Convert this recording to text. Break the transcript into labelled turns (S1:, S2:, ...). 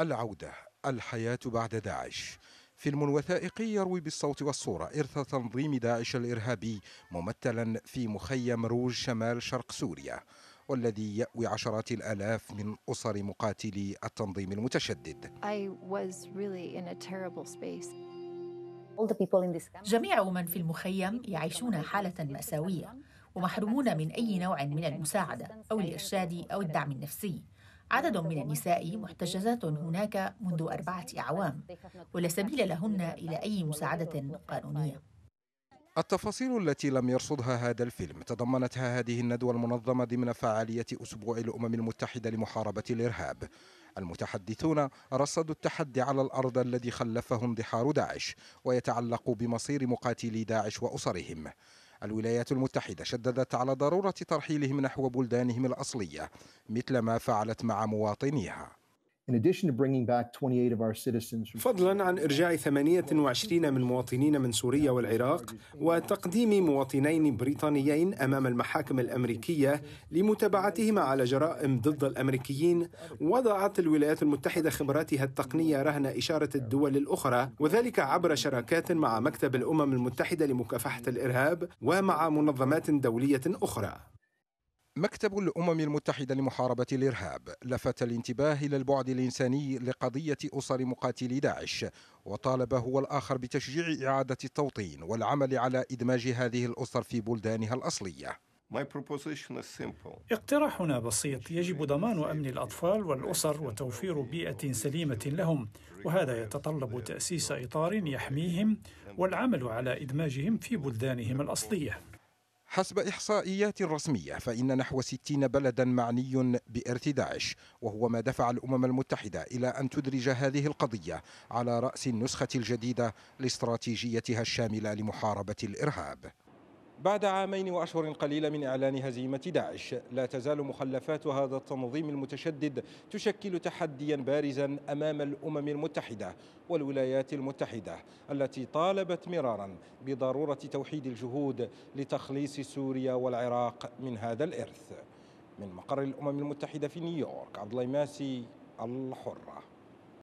S1: العودة الحياة بعد داعش فيلم وثائقي يروي بالصوت والصورة إرث تنظيم داعش الإرهابي ممثلا في مخيم روج شمال شرق سوريا والذي يأوي عشرات الآلاف من أسر مقاتلي التنظيم المتشدد
S2: جميع من في المخيم يعيشون حالة مأساوية ومحرومون من أي نوع من المساعدة أو الإرشاد أو الدعم النفسي عدد من النساء محتجزات هناك منذ أربعة أعوام ولا سبيل لهن إلى أي مساعدة قانونية
S1: التفاصيل التي لم يرصدها هذا الفيلم تضمنتها هذه الندوة المنظمة ضمن فعالية أسبوع الأمم المتحدة لمحاربة الإرهاب المتحدثون رصدوا التحدي على الأرض الذي خلفه اندحار داعش ويتعلق بمصير مقاتلي داعش وأسرهم الولايات المتحدة شددت على ضرورة ترحيلهم نحو بلدانهم الأصلية مثل ما فعلت مع مواطنيها
S2: فضلا عن إرجاع 28 من مواطنين من سوريا والعراق وتقديم مواطنين بريطانيين أمام المحاكم الأمريكية لمتابعتهما على جرائم ضد الأمريكيين وضعت الولايات المتحدة خبراتها التقنية رهن إشارة الدول الأخرى وذلك عبر شراكات مع مكتب الأمم المتحدة لمكافحة الإرهاب ومع منظمات دولية أخرى مكتب الأمم
S1: المتحدة لمحاربة الإرهاب لفت الانتباه إلى البعد الإنساني لقضية أسر مقاتلي داعش وطالب هو الآخر بتشجيع إعادة التوطين والعمل على إدماج هذه الأسر في بلدانها الأصلية
S2: اقتراحنا بسيط يجب ضمان امن الاطفال والاسر وتوفير بيئه سليمه لهم وهذا يتطلب تاسيس اطار يحميهم والعمل على ادماجهم في بلدانهم الاصليه
S1: حسب إحصائيات رسمية فإن نحو 60 بلدا معني بإرث داعش وهو ما دفع الأمم المتحدة إلى أن تدرج هذه القضية على رأس النسخة الجديدة لاستراتيجيتها الشاملة لمحاربة الإرهاب بعد عامين وأشهر قليلة من إعلان هزيمة داعش لا تزال مخلفات هذا التنظيم المتشدد تشكل تحديا بارزا أمام الأمم المتحدة والولايات المتحدة التي طالبت مرارا بضرورة توحيد الجهود لتخليص سوريا والعراق من هذا الإرث من مقر الأمم المتحدة في نيويورك عبد الله ماسي الحرة